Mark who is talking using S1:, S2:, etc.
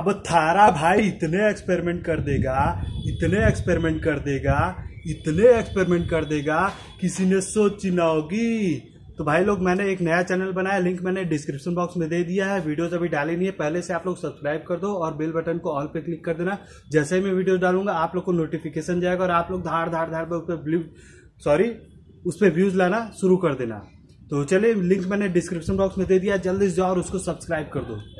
S1: अब थारा भाई इतने एक्सपेरिमेंट कर देगा इतने एक्सपेरिमेंट कर देगा इतने एक्सपेरिमेंट कर देगा किसी ने सोची ना होगी तो भाई लोग मैंने एक नया चैनल बनाया लिंक मैंने डिस्क्रिप्शन बॉक्स में दे दिया है वीडियोज अभी डाली नहीं है पहले से आप लोग सब्सक्राइब कर दो और बेल बटन को ऑल पे क्लिक कर देना जैसे ही मैं वीडियो डालूंगा आप लोग को नोटिफिकेशन जाएगा और आप लोग धार धार धार पर उस पर सॉरी उस पर व्यूज लाना शुरू कर देना तो चलिए लिंक मैंने डिस्क्रिप्शन बॉक्स में दे दिया जल्दी से जाओ और उसको सब्सक्राइब कर दो